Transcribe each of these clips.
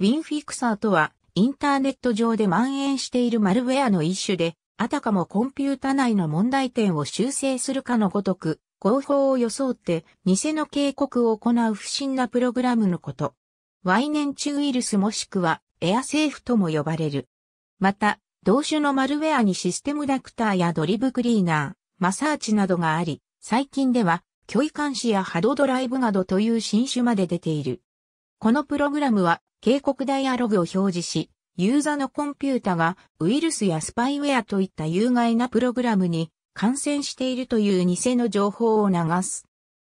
ウィンフィクサーとは、インターネット上で蔓延しているマルウェアの一種で、あたかもコンピュータ内の問題点を修正するかのごとく、合法を装って、偽の警告を行う不審なプログラムのこと。Y 年中ウイルスもしくは、エアセーフとも呼ばれる。また、同種のマルウェアにシステムダクターやドリブクリーナー、マサーチなどがあり、最近では、虚位監視やハドドライブなどという新種まで出ている。このプログラムは警告ダイアログを表示し、ユーザのコンピュータがウイルスやスパイウェアといった有害なプログラムに感染しているという偽の情報を流す。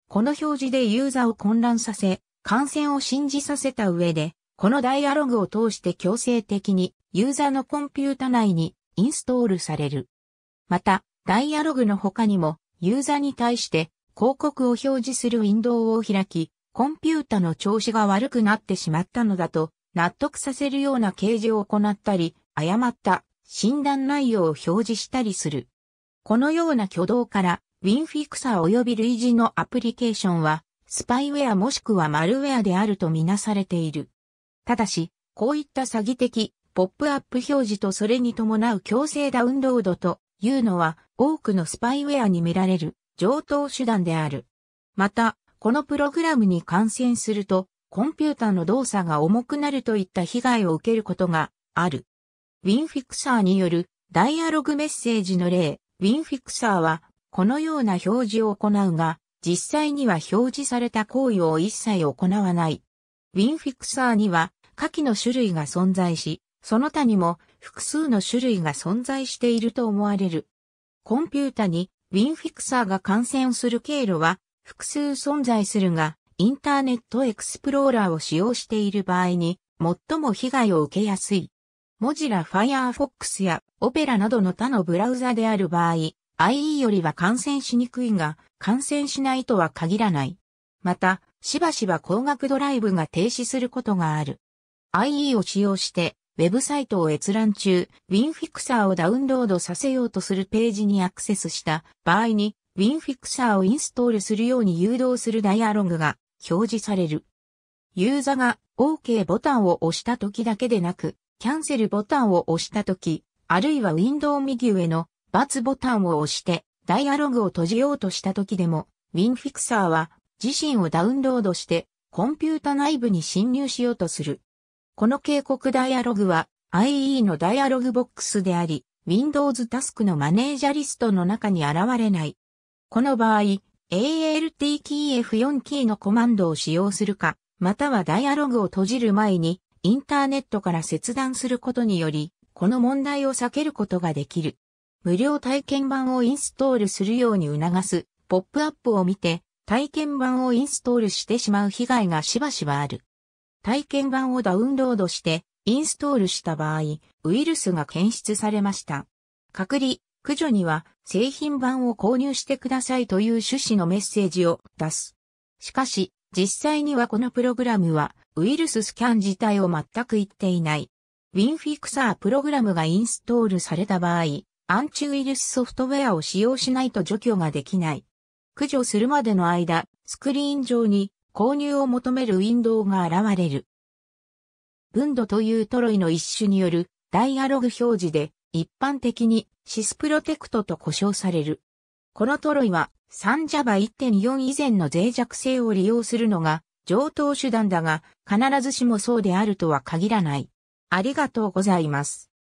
この表示でユーザーを混乱させ、感染を信じさせた上で、このダイアログを通して強制的にユーザーのコンピュータ内にインストールされる。また、ダイアログの他にもユーザーに対して広告を表示するウィンドウを開き、コンピュータの調子が悪くなってしまったのだと納得させるような掲示を行ったり、誤った診断内容を表示したりする。このような挙動から、ウィンフィクサー及び類似のアプリケーションは、スパイウェアもしくはマルウェアであるとみなされている。ただし、こういった詐欺的、ポップアップ表示とそれに伴う強制ダウンロードというのは、多くのスパイウェアに見られる上等手段である。また、このプログラムに感染すると、コンピュータの動作が重くなるといった被害を受けることがある。ウィンフィクサーによるダイアログメッセージの例、ウィンフィクサーはこのような表示を行うが、実際には表示された行為を一切行わない。ウィンフィクサーには下記の種類が存在し、その他にも複数の種類が存在していると思われる。コンピュータに WinFixer が感染する経路は複数存在するが、インターネットエクスプローラーを使用している場合に、最も被害を受けやすい。モジラ Firefox やオペラなどの他のブラウザである場合、IE よりは感染しにくいが、感染しないとは限らない。また、しばしば光学ドライブが停止することがある。IE を使用して、ウェブサイトを閲覧中、WinFixer をダウンロードさせようとするページにアクセスした場合に、ウィンフィクサーをインストールするように誘導するダイアログが表示される。ユーザが OK ボタンを押した時だけでなく、キャンセルボタンを押した時、あるいはウィンドウ右上の×ボタンを押して、ダイアログを閉じようとした時でも、ウィンフィクサーは自身をダウンロードして、コンピュータ内部に侵入しようとする。この警告ダイアログは IE のダイアログボックスであり、Windows タスクのマネージャリストの中に現れない。この場合、ALT キー F4 キーのコマンドを使用するか、またはダイアログを閉じる前に、インターネットから切断することにより、この問題を避けることができる。無料体験版をインストールするように促す、ポップアップを見て、体験版をインストールしてしまう被害がしばしばある。体験版をダウンロードして、インストールした場合、ウイルスが検出されました。隔離、駆除には製品版を購入してくださいという趣旨のメッセージを出す。しかし、実際にはこのプログラムはウイルススキャン自体を全く言っていない。ウィンフィクサープログラムがインストールされた場合、アンチウイルスソフトウェアを使用しないと除去ができない。駆除するまでの間、スクリーン上に購入を求めるウィンドウが現れる。ンドというトロイの一種によるダイアログ表示で一般的にシスプロテクトと呼称される。このトロイはサンジャバ1.4以前の脆弱性を利用するのが上等手段だが必ずしもそうであるとは限らない。ありがとうございます。